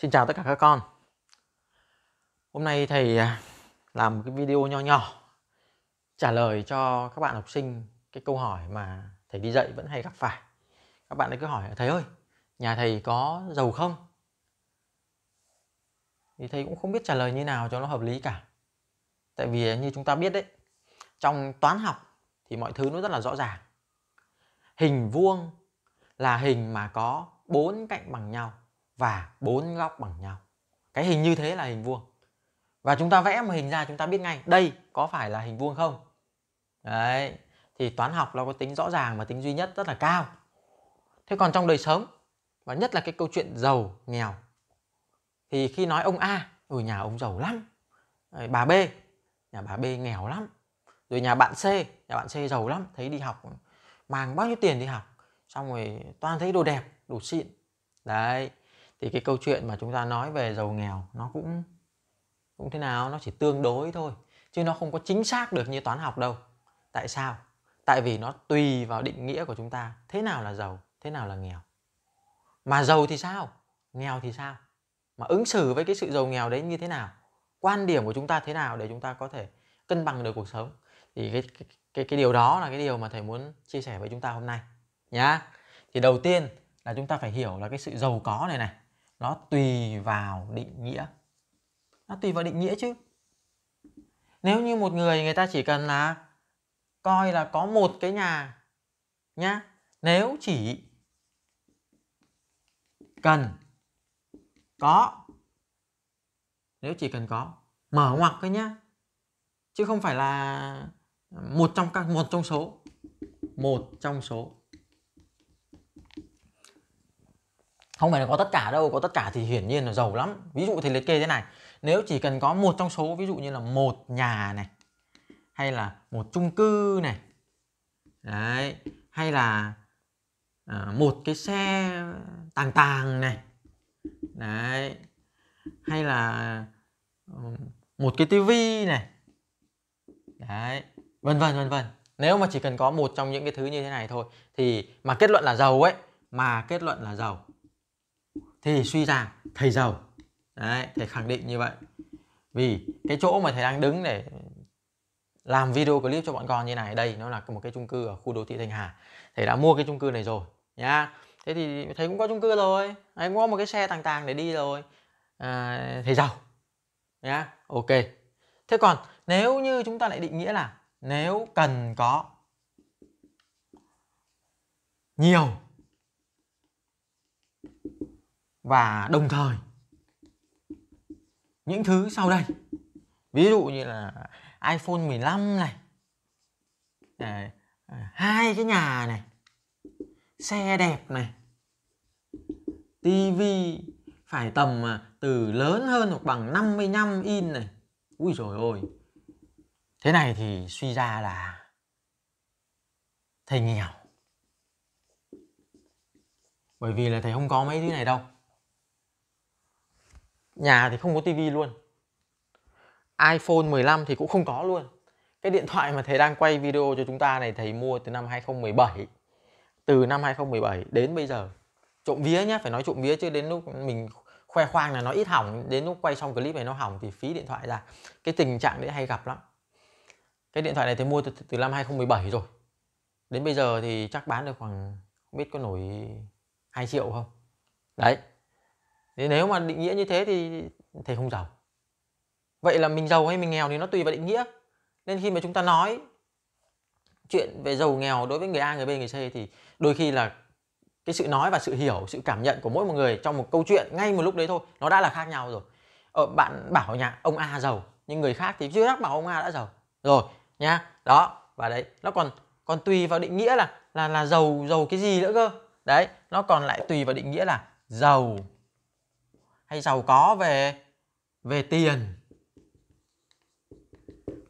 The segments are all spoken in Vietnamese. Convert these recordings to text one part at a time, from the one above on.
Xin chào tất cả các con Hôm nay thầy à, làm một cái video nho nhỏ trả lời cho các bạn học sinh cái câu hỏi mà thầy đi dạy vẫn hay gặp phải Các bạn ấy cứ hỏi thầy ơi nhà thầy có giàu không? Thì thầy cũng không biết trả lời như nào cho nó hợp lý cả Tại vì như chúng ta biết đấy trong toán học thì mọi thứ nó rất là rõ ràng Hình vuông là hình mà có bốn cạnh bằng nhau và bốn góc bằng nhau cái hình như thế là hình vuông và chúng ta vẽ một hình ra chúng ta biết ngay đây có phải là hình vuông không đấy thì toán học nó có tính rõ ràng và tính duy nhất rất là cao thế còn trong đời sống và nhất là cái câu chuyện giàu nghèo thì khi nói ông a ở ừ, nhà ông giàu lắm bà b nhà bà b nghèo lắm rồi nhà bạn c nhà bạn c giàu lắm thấy đi học mang bao nhiêu tiền đi học xong rồi toàn thấy đồ đẹp đồ xịn đấy thì cái câu chuyện mà chúng ta nói về giàu nghèo nó cũng cũng thế nào nó chỉ tương đối thôi chứ nó không có chính xác được như toán học đâu tại sao tại vì nó tùy vào định nghĩa của chúng ta thế nào là giàu thế nào là nghèo mà giàu thì sao nghèo thì sao mà ứng xử với cái sự giàu nghèo đấy như thế nào quan điểm của chúng ta thế nào để chúng ta có thể cân bằng được cuộc sống thì cái cái cái, cái điều đó là cái điều mà thầy muốn chia sẻ với chúng ta hôm nay nhá thì đầu tiên là chúng ta phải hiểu là cái sự giàu có này này nó tùy vào định nghĩa nó tùy vào định nghĩa chứ nếu như một người người ta chỉ cần là coi là có một cái nhà nhá nếu chỉ cần có nếu chỉ cần có mở ngoặc thôi nhá chứ không phải là một trong các một trong số một trong số không phải là có tất cả đâu có tất cả thì hiển nhiên là giàu lắm ví dụ thì liệt kê thế này nếu chỉ cần có một trong số ví dụ như là một nhà này hay là một chung cư này đấy hay là à, một cái xe tàng tàng này đấy hay là ờ, một cái tivi này đấy vân vân vân vân nếu mà chỉ cần có một trong những cái thứ như thế này thôi thì mà kết luận là giàu ấy mà kết luận là giàu thì suy ra thầy giàu đấy thầy khẳng định như vậy vì cái chỗ mà thầy đang đứng để làm video clip cho bọn con như này đây nó là một cái chung cư ở khu đô thị Thanh Hà thầy đã mua cái chung cư này rồi nhá thế thì thầy cũng có chung cư rồi thầy cũng có một cái xe tàng tàng để đi rồi à, thầy giàu nhá ok thế còn nếu như chúng ta lại định nghĩa là nếu cần có nhiều và đồng thời những thứ sau đây ví dụ như là iPhone 15 này hai cái nhà này xe đẹp này TV phải tầm à, từ lớn hơn hoặc bằng 55 in này ui rồi ôi thế này thì suy ra là thầy nghèo bởi vì là thầy không có mấy thứ này đâu nhà thì không có tivi luôn iPhone 15 thì cũng không có luôn cái điện thoại mà thầy đang quay video cho chúng ta này thầy mua từ năm 2017 từ năm 2017 đến bây giờ trộm vía nhá phải nói trộm vía chứ đến lúc mình khoe khoang là nó ít hỏng đến lúc quay xong clip này nó hỏng thì phí điện thoại ra cái tình trạng đấy hay gặp lắm cái điện thoại này thầy mua từ, từ năm 2017 rồi đến bây giờ thì chắc bán được khoảng không biết có nổi 2 triệu không đấy thế nếu mà định nghĩa như thế thì thầy không giàu vậy là mình giàu hay mình nghèo thì nó tùy vào định nghĩa nên khi mà chúng ta nói chuyện về giàu nghèo đối với người A người B người C thì đôi khi là cái sự nói và sự hiểu sự cảm nhận của mỗi một người trong một câu chuyện ngay một lúc đấy thôi nó đã là khác nhau rồi ờ, bạn bảo nhà ông A giàu nhưng người khác thì chưa chắc bảo ông A đã giàu rồi nha đó và đấy nó còn còn tùy vào định nghĩa là là là giàu giàu cái gì nữa cơ đấy nó còn lại tùy vào định nghĩa là giàu hay giàu có về về tiền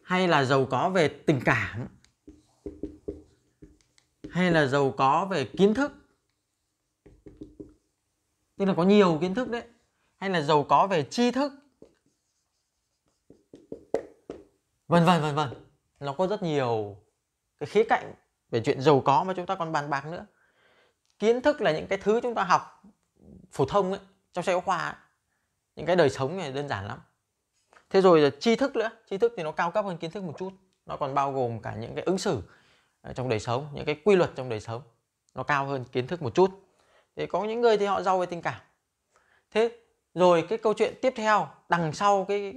hay là giàu có về tình cảm hay là giàu có về kiến thức tức là có nhiều kiến thức đấy hay là giàu có về tri thức vân vân vân vân nó có rất nhiều cái khía cạnh về chuyện giàu có mà chúng ta còn bàn bạc nữa kiến thức là những cái thứ chúng ta học phổ thông ấy trong sách giáo khoa ấy những cái đời sống này đơn giản lắm thế rồi là tri thức nữa tri thức thì nó cao cấp hơn kiến thức một chút nó còn bao gồm cả những cái ứng xử ờ, trong đời sống những cái quy luật trong đời sống nó cao hơn kiến thức một chút Thế có những người thì họ giàu về tình cảm thế rồi cái câu chuyện tiếp theo đằng sau cái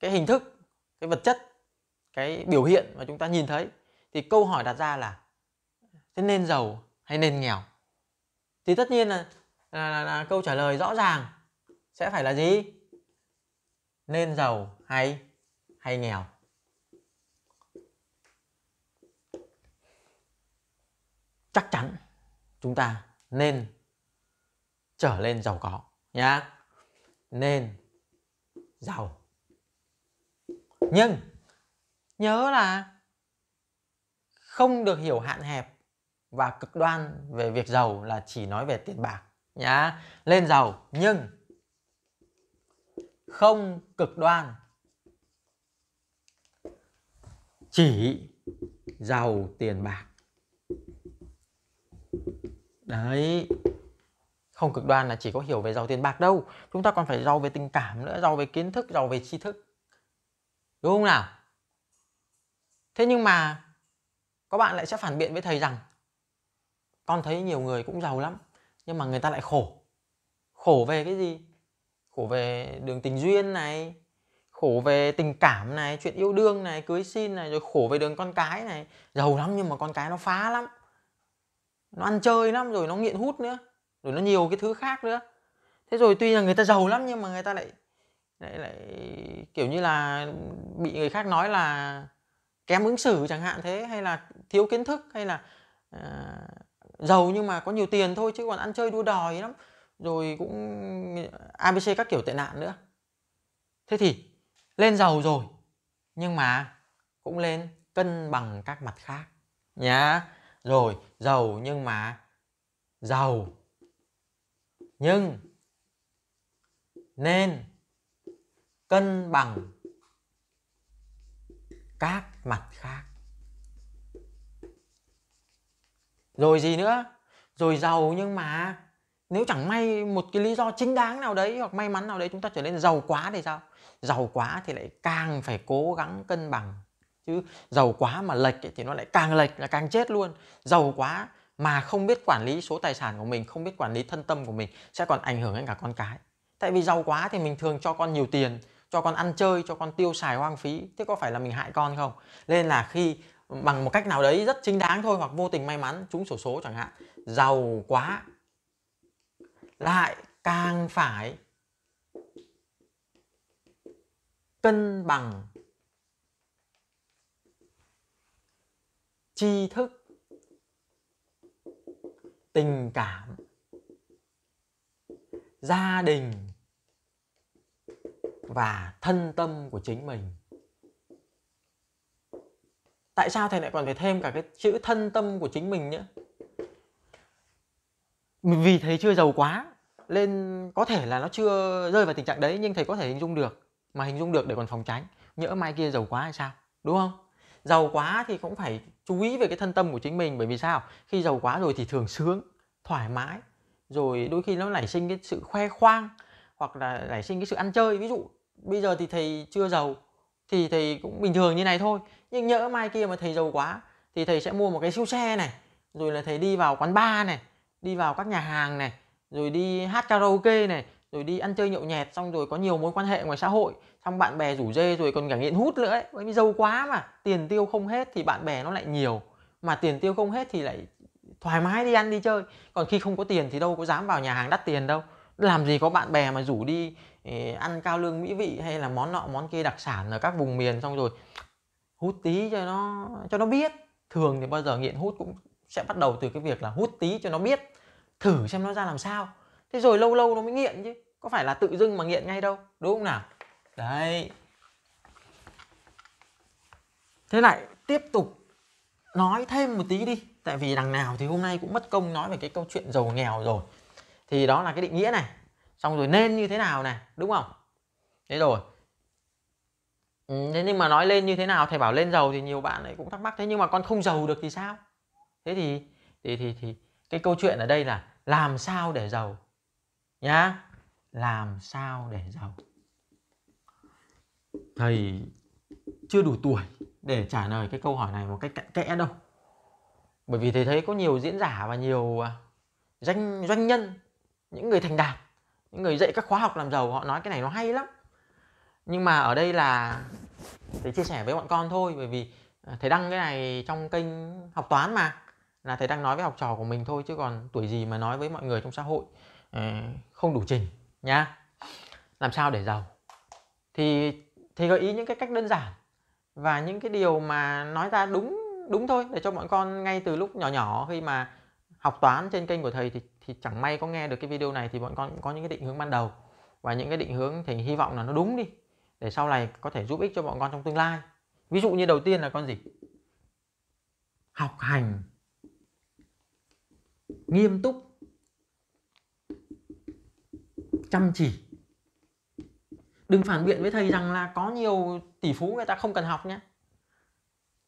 cái hình thức cái vật chất cái biểu hiện mà chúng ta nhìn thấy thì câu hỏi đặt ra là thế nên giàu hay nên nghèo thì tất nhiên là, là, là, là câu trả lời rõ ràng sẽ phải là gì? Nên giàu hay hay nghèo? Chắc chắn chúng ta nên trở lên giàu có nhá. Nên giàu. Nhưng nhớ là không được hiểu hạn hẹp và cực đoan về việc giàu là chỉ nói về tiền bạc nhá lên giàu nhưng không cực đoan chỉ giàu tiền bạc đấy không cực đoan là chỉ có hiểu về giàu tiền bạc đâu chúng ta còn phải giàu về tình cảm nữa giàu về kiến thức giàu về tri thức đúng không nào thế nhưng mà các bạn lại sẽ phản biện với thầy rằng con thấy nhiều người cũng giàu lắm nhưng mà người ta lại khổ khổ về cái gì khổ về đường tình duyên này khổ về tình cảm này chuyện yêu đương này cưới xin này rồi khổ về đường con cái này giàu lắm nhưng mà con cái nó phá lắm nó ăn chơi lắm rồi nó nghiện hút nữa rồi nó nhiều cái thứ khác nữa thế rồi tuy là người ta giàu lắm nhưng mà người ta lại lại lại kiểu như là bị người khác nói là kém ứng xử chẳng hạn thế hay là thiếu kiến thức hay là uh, giàu nhưng mà có nhiều tiền thôi chứ còn ăn chơi đua đòi lắm rồi cũng abc các kiểu tệ nạn nữa thế thì lên giàu rồi nhưng mà cũng lên cân bằng các mặt khác nhá rồi giàu nhưng mà giàu nhưng nên cân bằng các mặt khác rồi gì nữa rồi giàu nhưng mà nếu chẳng may một cái lý do chính đáng nào đấy hoặc may mắn nào đấy chúng ta trở nên giàu quá thì sao giàu quá thì lại càng phải cố gắng cân bằng chứ giàu quá mà lệch thì nó lại càng lệch là càng chết luôn giàu quá mà không biết quản lý số tài sản của mình không biết quản lý thân tâm của mình sẽ còn ảnh hưởng đến cả con cái tại vì giàu quá thì mình thường cho con nhiều tiền cho con ăn chơi cho con tiêu xài hoang phí thế có phải là mình hại con không nên là khi bằng một cách nào đấy rất chính đáng thôi hoặc vô tình may mắn trúng sổ số, chẳng hạn giàu quá lại càng phải cân bằng tri thức tình cảm gia đình và thân tâm của chính mình tại sao thầy lại còn phải thêm cả cái chữ thân tâm của chính mình nữa vì thầy chưa giàu quá lên có thể là nó chưa rơi vào tình trạng đấy nhưng thầy có thể hình dung được mà hình dung được để còn phòng tránh nhỡ mai kia giàu quá hay sao đúng không giàu quá thì cũng phải chú ý về cái thân tâm của chính mình bởi vì sao khi giàu quá rồi thì thường sướng thoải mái rồi đôi khi nó nảy sinh cái sự khoe khoang hoặc là nảy sinh cái sự ăn chơi ví dụ bây giờ thì thầy chưa giàu thì thầy cũng bình thường như này thôi nhưng nhỡ mai kia mà thầy giàu quá thì thầy sẽ mua một cái siêu xe này rồi là thầy đi vào quán bar này đi vào các nhà hàng này rồi đi hát karaoke này rồi đi ăn chơi nhậu nhẹt xong rồi có nhiều mối quan hệ ngoài xã hội xong bạn bè rủ dê rồi còn cả nghiện hút nữa ấy bởi vì giàu quá mà tiền tiêu không hết thì bạn bè nó lại nhiều mà tiền tiêu không hết thì lại thoải mái đi ăn đi chơi còn khi không có tiền thì đâu có dám vào nhà hàng đắt tiền đâu làm gì có bạn bè mà rủ đi ờ, ăn cao lương mỹ vị hay là món nọ món kia đặc sản ở các vùng miền xong rồi hút tí cho nó cho nó biết thường thì bao giờ nghiện hút cũng sẽ bắt đầu từ cái việc là hút tí cho nó biết thử xem nó ra làm sao thế rồi lâu lâu nó mới nghiện chứ có phải là tự dưng mà nghiện ngay đâu đúng không nào đấy thế lại tiếp tục nói thêm một tí đi tại vì đằng nào thì hôm nay cũng mất công nói về cái câu chuyện giàu nghèo rồi thì đó là cái định nghĩa này xong rồi nên như thế nào này đúng không thế rồi ừ, thế nhưng mà nói lên như thế nào thầy bảo lên giàu thì nhiều bạn lại cũng thắc mắc thế nhưng mà con không giàu được thì sao thế thì thì thì, thì cái câu chuyện ở đây là làm sao để giàu nhá làm sao để giàu thầy chưa đủ tuổi để trả lời cái câu hỏi này một cách cặn kẽ đâu bởi vì thầy thấy có nhiều diễn giả và nhiều à, doanh doanh nhân những người thành đạt những người dạy các khóa học làm giàu họ nói cái này nó hay lắm nhưng mà ở đây là thầy chia sẻ với bọn con thôi bởi vì à, thầy đăng cái này trong kênh học toán mà là thầy đang nói với học trò của mình thôi chứ còn tuổi gì mà nói với mọi người trong xã hội ờ, không đủ trình nhá làm sao để giàu thì thầy gợi ý những cái cách đơn giản và những cái điều mà nói ra đúng đúng thôi để cho bọn con ngay từ lúc nhỏ nhỏ khi mà học toán trên kênh của thầy thì thì chẳng may có nghe được cái video này thì bọn con có những cái định hướng ban đầu và những cái định hướng thì hy vọng là nó đúng đi để sau này có thể giúp ích cho bọn con trong tương lai ví dụ như đầu tiên là con gì học hành nghiêm túc chăm chỉ đừng phản biện với thầy rằng là có nhiều tỷ phú người ta không cần học nhé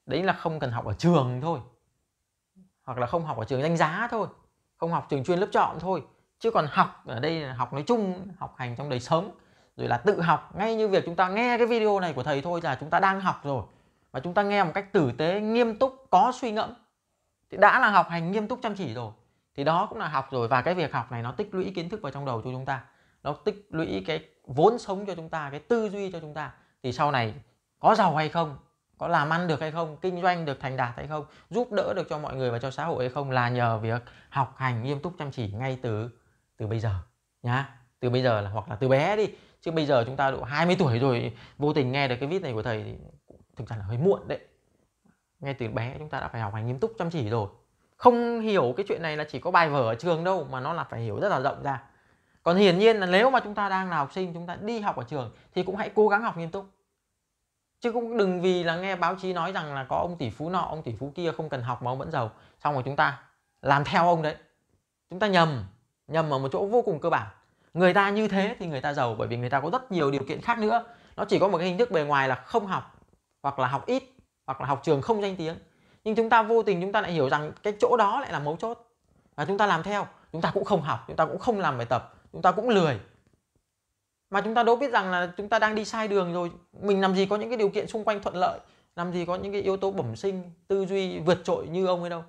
đấy là không cần học ở trường thôi hoặc là không học ở trường đánh giá thôi không học trường chuyên lớp chọn thôi chứ còn học ở đây là học nói chung học hành trong đời sống rồi là tự học ngay như việc chúng ta nghe cái video này của thầy thôi là chúng ta đang học rồi và chúng ta nghe một cách tử tế nghiêm túc có suy ngẫm thì đã là học hành nghiêm túc chăm chỉ rồi thì đó cũng là học rồi và cái việc học này nó tích lũy kiến thức vào trong đầu cho chúng ta nó tích lũy cái vốn sống cho chúng ta cái tư duy cho chúng ta thì sau này có giàu hay không có làm ăn được hay không kinh doanh được thành đạt hay không giúp đỡ được cho mọi người và cho xã hội hay không là nhờ việc học hành nghiêm túc chăm chỉ ngay từ từ bây giờ nhá từ bây giờ là hoặc là từ bé đi chứ bây giờ chúng ta độ 20 tuổi rồi vô tình nghe được cái viết này của thầy thì thực ra là hơi muộn đấy ngay từ bé chúng ta đã phải học hành nghiêm túc chăm chỉ rồi không hiểu cái chuyện này là chỉ có bài vở ở trường đâu mà nó là phải hiểu rất là rộng ra còn hiển nhiên là nếu mà chúng ta đang là học sinh chúng ta đi học ở trường thì cũng hãy cố gắng học nghiêm túc chứ cũng đừng vì là nghe báo chí nói rằng là có ông tỷ phú nọ ông tỷ phú kia không cần học mà ông vẫn giàu xong rồi chúng ta làm theo ông đấy chúng ta nhầm nhầm ở một chỗ vô cùng cơ bản người ta như thế thì người ta giàu bởi vì người ta có rất nhiều điều kiện khác nữa nó chỉ có một cái hình thức bề ngoài là không học hoặc là học ít hoặc là học trường không danh tiếng nhưng chúng ta vô tình chúng ta lại hiểu rằng cái chỗ đó lại là mấu chốt và chúng ta làm theo chúng ta cũng không học chúng ta cũng không làm bài tập chúng ta cũng lười mà chúng ta đâu biết rằng là chúng ta đang đi sai đường rồi mình làm gì có những cái điều kiện xung quanh thuận lợi làm gì có những cái yếu tố bẩm sinh tư duy vượt trội như ông ấy đâu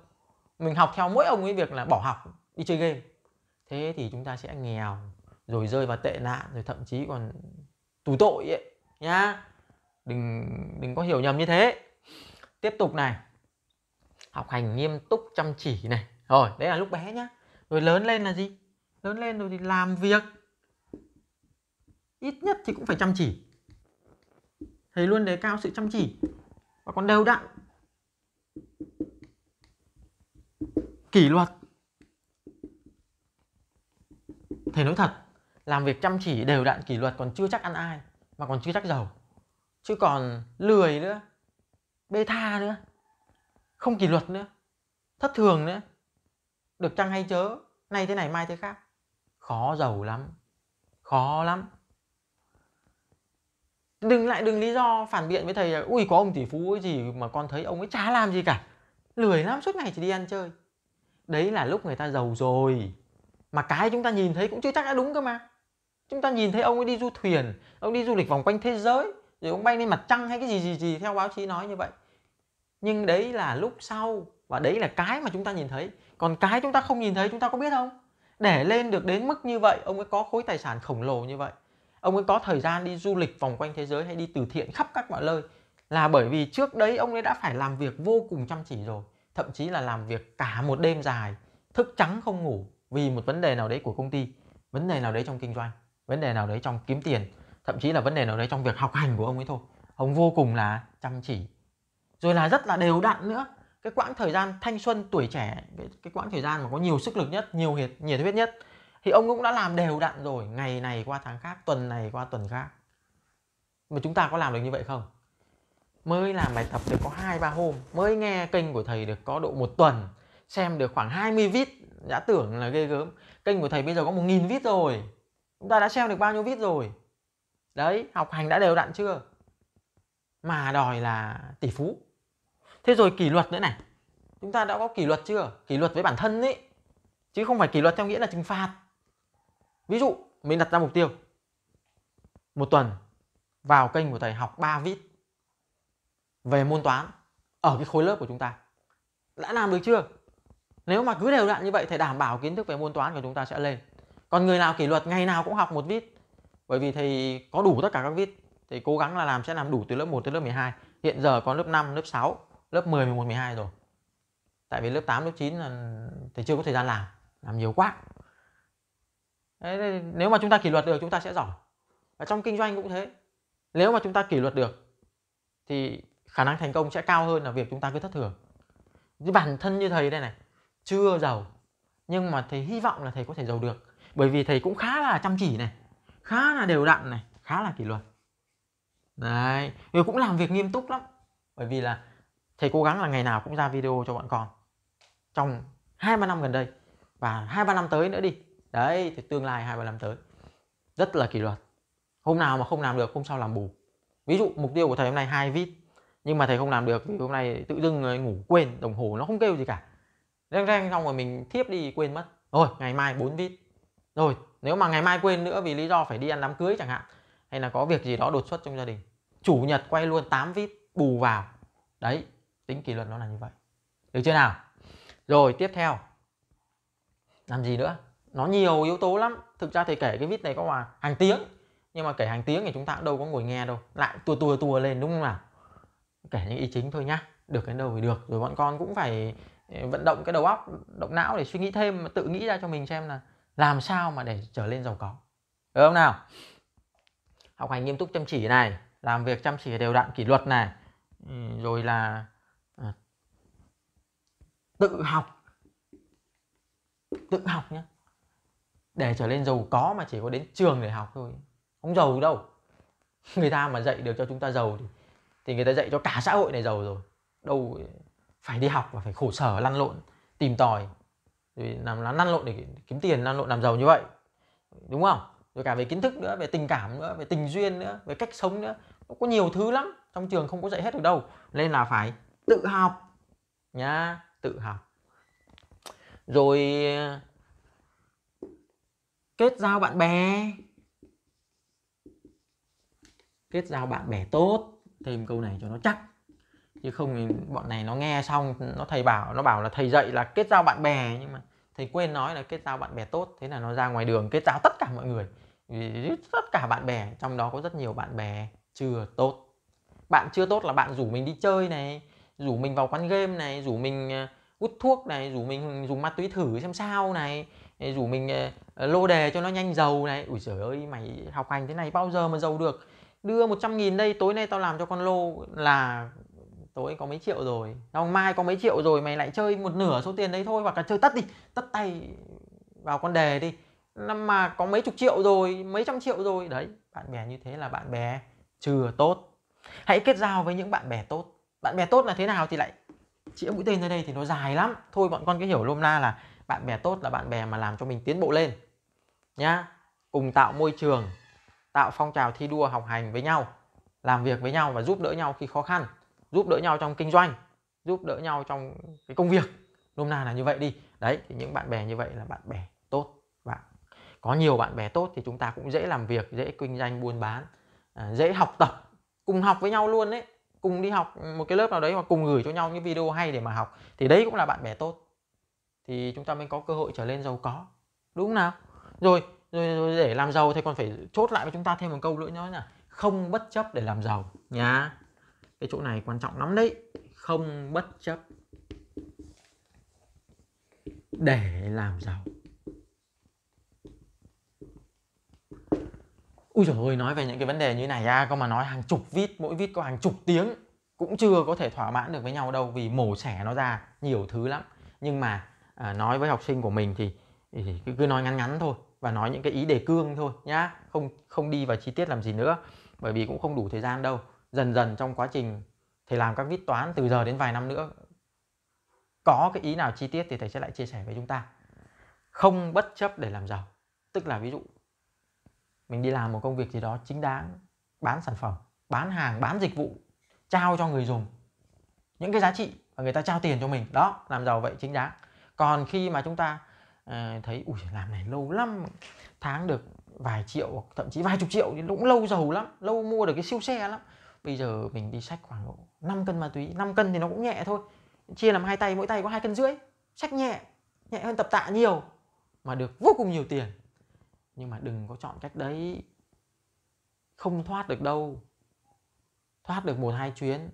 mình học theo mỗi ông ấy việc là bỏ học đi chơi game thế thì chúng ta sẽ nghèo rồi rơi vào tệ nạn rồi thậm chí còn tù tội ấy nhá đừng đừng có hiểu nhầm như thế tiếp tục này học hành nghiêm túc chăm chỉ này rồi đấy là lúc bé nhá rồi lớn lên là gì lớn lên rồi thì làm việc ít nhất thì cũng phải chăm chỉ thầy luôn đề cao sự chăm chỉ và còn đều đặn kỷ luật thầy nói thật làm việc chăm chỉ đều đặn kỷ luật còn chưa chắc ăn ai mà còn chưa chắc giàu chứ còn lười nữa bê tha nữa không kỷ luật nữa thất thường nữa được chăng hay chớ nay thế này mai thế khác khó giàu lắm khó lắm đừng lại đừng lý do phản biện với thầy là ui có ông tỷ phú cái gì mà con thấy ông ấy chả làm gì cả lười lắm suốt ngày chỉ đi ăn chơi đấy là lúc người ta giàu rồi mà cái chúng ta nhìn thấy cũng chưa chắc đã đúng cơ mà chúng ta nhìn thấy ông ấy đi du thuyền ông đi du lịch vòng quanh thế giới rồi ông bay lên mặt trăng hay cái gì gì gì theo báo chí nói như vậy nhưng đấy là lúc sau và đấy là cái mà chúng ta nhìn thấy còn cái chúng ta không nhìn thấy chúng ta có biết không để lên được đến mức như vậy ông ấy có khối tài sản khổng lồ như vậy ông ấy có thời gian đi du lịch vòng quanh thế giới hay đi từ thiện khắp các mọi nơi là bởi vì trước đấy ông ấy đã phải làm việc vô cùng chăm chỉ rồi thậm chí là làm việc cả một đêm dài thức trắng không ngủ vì một vấn đề nào đấy của công ty vấn đề nào đấy trong kinh doanh vấn đề nào đấy trong kiếm tiền thậm chí là vấn đề nào đấy trong việc học hành của ông ấy thôi ông vô cùng là chăm chỉ rồi là rất là đều đặn nữa cái quãng thời gian thanh xuân tuổi trẻ cái, quãng thời gian mà có nhiều sức lực nhất nhiều nhiệt nhiệt huyết nhất thì ông cũng đã làm đều đặn rồi ngày này qua tháng khác tuần này qua tuần khác mà chúng ta có làm được như vậy không mới làm bài tập được có hai ba hôm mới nghe kênh của thầy được có độ một tuần xem được khoảng 20 vít đã tưởng là ghê gớm kênh của thầy bây giờ có một nghìn vít rồi chúng ta đã xem được bao nhiêu vít rồi đấy học hành đã đều đặn chưa mà đòi là tỷ phú thế rồi kỷ luật nữa này chúng ta đã có kỷ luật chưa kỷ luật với bản thân ấy chứ không phải kỷ luật theo nghĩa là trừng phạt ví dụ mình đặt ra mục tiêu một tuần vào kênh của thầy học 3 vít về môn toán ở cái khối lớp của chúng ta đã làm được chưa nếu mà cứ đều đặn như vậy thầy đảm bảo kiến thức về môn toán của chúng ta sẽ lên còn người nào kỷ luật ngày nào cũng học một vít bởi vì thầy có đủ tất cả các vít thầy cố gắng là làm sẽ làm đủ từ lớp 1 tới lớp 12 hiện giờ có lớp 5 lớp 6 lớp 10, 11, 12 rồi tại vì lớp 8, lớp 9 là thì chưa có thời gian làm làm nhiều quá Đấy, nếu mà chúng ta kỷ luật được chúng ta sẽ giỏi và trong kinh doanh cũng thế nếu mà chúng ta kỷ luật được thì khả năng thành công sẽ cao hơn là việc chúng ta cứ thất thường Như bản thân như thầy đây này chưa giàu nhưng mà thầy hy vọng là thầy có thể giàu được bởi vì thầy cũng khá là chăm chỉ này khá là đều đặn này khá là kỷ luật đấy rồi cũng làm việc nghiêm túc lắm bởi vì là thầy cố gắng là ngày nào cũng ra video cho bọn con trong hai ba năm gần đây và hai ba năm tới nữa đi đấy thì tương lai hai ba năm tới rất là kỷ luật hôm nào mà không làm được hôm sau làm bù ví dụ mục tiêu của thầy hôm nay hai vít nhưng mà thầy không làm được vì hôm nay tự dưng ngủ quên đồng hồ nó không kêu gì cả reng reng xong rồi mình thiếp đi quên mất rồi ngày mai 4 vít rồi nếu mà ngày mai quên nữa vì lý do phải đi ăn đám cưới chẳng hạn hay là có việc gì đó đột xuất trong gia đình chủ nhật quay luôn 8 vít bù vào đấy tính kỷ luật nó là như vậy được chưa nào rồi tiếp theo làm gì nữa nó nhiều yếu tố lắm thực ra thì kể cái vít này có mà hàng tiếng nhưng mà kể hàng tiếng thì chúng ta cũng đâu có ngồi nghe đâu lại tua tua tua lên đúng không nào kể những ý chính thôi nhá được cái đầu thì được rồi bọn con cũng phải ừ, vận động cái đầu óc động não để suy nghĩ thêm tự nghĩ ra cho mình xem là làm sao mà để trở lên giàu có được không nào học hành nghiêm túc chăm chỉ này làm việc chăm chỉ đều đặn kỷ luật này ừ, rồi là tự học tự học nhé để trở nên giàu có mà chỉ có đến trường để học thôi không giàu đâu người ta mà dạy được cho chúng ta giàu thì, thì người ta dạy cho cả xã hội này giàu rồi đâu phải đi học và phải khổ sở lăn lộn tìm tòi rồi làm lăn lộn để kiếm tiền lăn lộn làm giàu như vậy đúng không rồi cả về kiến thức nữa về tình cảm nữa về tình duyên nữa về cách sống nữa nó có nhiều thứ lắm trong trường không có dạy hết được đâu nên là phải tự học nhá tự học rồi ờ, kết giao bạn bè kết giao bạn bè tốt thêm câu này cho nó chắc chứ không thì bọn này nó nghe xong nó thầy bảo nó bảo là thầy dạy là kết giao bạn bè nhưng mà thầy quên nói là kết giao bạn bè tốt thế là nó ra ngoài đường kết giao tất cả mọi người tất cả bạn bè trong đó có rất nhiều bạn bè chưa tốt bạn chưa tốt là bạn rủ mình đi chơi này rủ mình vào quán game này rủ mình ờ, hút thuốc này rủ mình dùng ma túy thử xem sao này rủ mình ờ, ờ, lô đề cho nó nhanh giàu này ủi trời ơi mày học hành thế này bao giờ mà giàu được đưa 100 nghìn đây tối nay tao làm cho con lô là tối có mấy triệu rồi không mai có mấy triệu rồi mày lại chơi một nửa số tiền đấy thôi hoặc là chơi tất đi tất tay vào con đề đi năm mà có mấy chục triệu rồi mấy trăm triệu rồi đấy bạn bè như thế là bạn bè chưa tốt hãy kết giao với những bạn bè tốt bạn bè tốt là thế nào thì lại chĩa mũi tên ra đây thì nó dài lắm thôi bọn con cứ hiểu lôm na là bạn bè tốt là bạn bè mà làm cho mình tiến bộ lên nhá cùng tạo môi trường tạo phong trào thi đua học hành với nhau làm việc với nhau và giúp đỡ nhau khi khó khăn giúp đỡ nhau trong kinh doanh giúp đỡ nhau trong cái công việc lôm na là như vậy đi đấy thì những bạn bè như vậy là bạn bè tốt bạn có nhiều bạn bè tốt thì chúng ta cũng dễ làm việc dễ kinh doanh buôn bán à, dễ học tập cùng học với nhau luôn đấy cùng đi học một cái lớp nào đấy hoặc cùng gửi cho nhau những video hay để mà học thì đấy cũng là bạn bè tốt thì chúng ta mới có cơ hội trở lên giàu có đúng nào rồi rồi, rồi để làm giàu thì còn phải chốt lại với chúng ta thêm một câu nữa nữa là không bất chấp để làm giàu nhá cái chỗ này quan trọng lắm đấy không bất chấp để làm giàu Ui trời ơi, nói về những cái vấn đề như này ra Có mà nói hàng chục vít, mỗi vít có hàng chục tiếng Cũng chưa có thể thỏa mãn được với nhau đâu Vì mổ xẻ nó ra nhiều thứ lắm Nhưng mà à, nói với học sinh của mình thì, thì cứ, cứ nói ngắn ngắn thôi Và nói những cái ý đề cương thôi nhá Không không đi vào chi tiết làm gì nữa Bởi vì cũng không đủ thời gian đâu Dần dần trong quá trình thầy làm các vít toán từ giờ đến vài năm nữa Có cái ý nào chi tiết thì thầy sẽ lại chia sẻ với chúng ta Không bất chấp để làm giàu Tức là ví dụ mình đi làm một công việc gì đó chính đáng bán sản phẩm bán hàng bán dịch vụ trao cho người dùng những cái giá trị và người ta trao tiền cho mình đó làm giàu vậy chính đáng còn khi mà chúng ta uh, thấy ui làm này lâu lắm tháng được vài triệu thậm chí vài chục triệu thì cũng lâu giàu lắm lâu mua được cái siêu xe lắm bây giờ mình đi sách khoảng độ 5 cân ma túy 5 cân thì nó cũng nhẹ thôi chia làm hai tay mỗi tay có hai cân rưỡi sách nhẹ nhẹ hơn tập tạ nhiều mà được vô cùng nhiều tiền nhưng mà đừng có chọn cách đấy không thoát được đâu thoát được một hai chuyến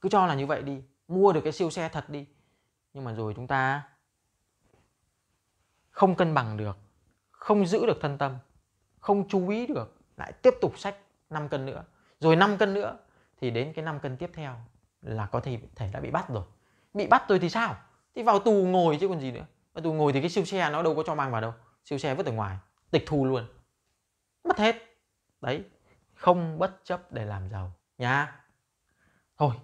cứ cho là như vậy đi mua được cái siêu xe thật đi nhưng mà rồi chúng ta không cân bằng được không giữ được thân tâm không chú ý được lại tiếp tục sách 5 cân nữa rồi 5 cân nữa thì đến cái 5 cân tiếp theo là có thể thể đã bị bắt rồi bị bắt rồi thì sao thì vào tù ngồi chứ còn gì nữa vào tù ngồi thì cái siêu xe nó đâu có cho mang vào đâu siêu xe vứt ở ngoài tịch thu luôn mất hết đấy không bất chấp để làm giàu nhá thôi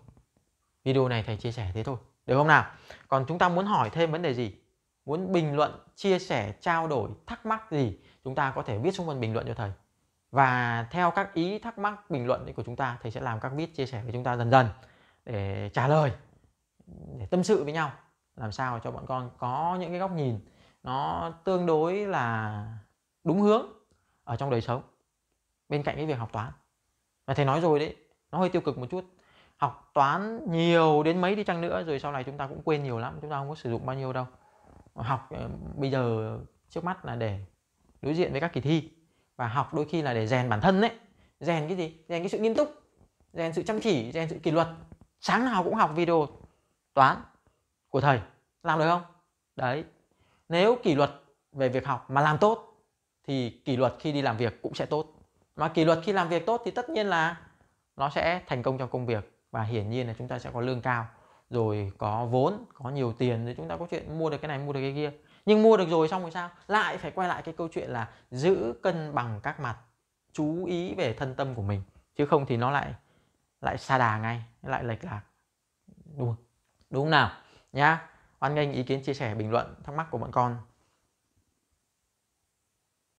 video này thầy chia sẻ thế thôi được không nào còn chúng ta muốn hỏi thêm vấn đề gì muốn bình luận chia sẻ trao đổi thắc mắc gì chúng ta có thể viết xuống phần bình luận cho thầy và theo các ý thắc mắc bình luận của chúng ta thầy sẽ làm các viết chia sẻ với chúng ta dần dần để trả lời để tâm sự với nhau làm sao cho bọn con có những cái góc nhìn nó tương đối là đúng hướng ở trong đời sống bên cạnh cái việc học toán và thầy nói rồi đấy nó hơi tiêu cực một chút học toán nhiều đến mấy đi chăng nữa rồi sau này chúng ta cũng quên nhiều lắm chúng ta không có sử dụng bao nhiêu đâu học ờ, bây giờ trước mắt là để đối diện với các kỳ thi và học đôi khi là để rèn bản thân đấy rèn cái gì rèn cái sự nghiêm túc rèn sự chăm chỉ rèn sự kỷ luật sáng nào cũng học video toán của thầy làm được không đấy nếu kỷ luật về việc học mà làm tốt thì kỷ luật khi đi làm việc cũng sẽ tốt mà kỷ luật khi làm việc tốt thì tất nhiên là nó sẽ thành công trong công việc và hiển nhiên là chúng ta sẽ có lương cao rồi có vốn có nhiều tiền rồi chúng ta có chuyện mua được cái này mua được cái kia nhưng mua được rồi xong rồi sao lại phải quay lại cái câu chuyện là giữ cân bằng các mặt chú ý về thân tâm của mình chứ không thì nó lại lại xa đà ngay lại lệch lạc đúng đúng không nào nhá hoan nghênh ý kiến chia sẻ bình luận thắc mắc của bọn con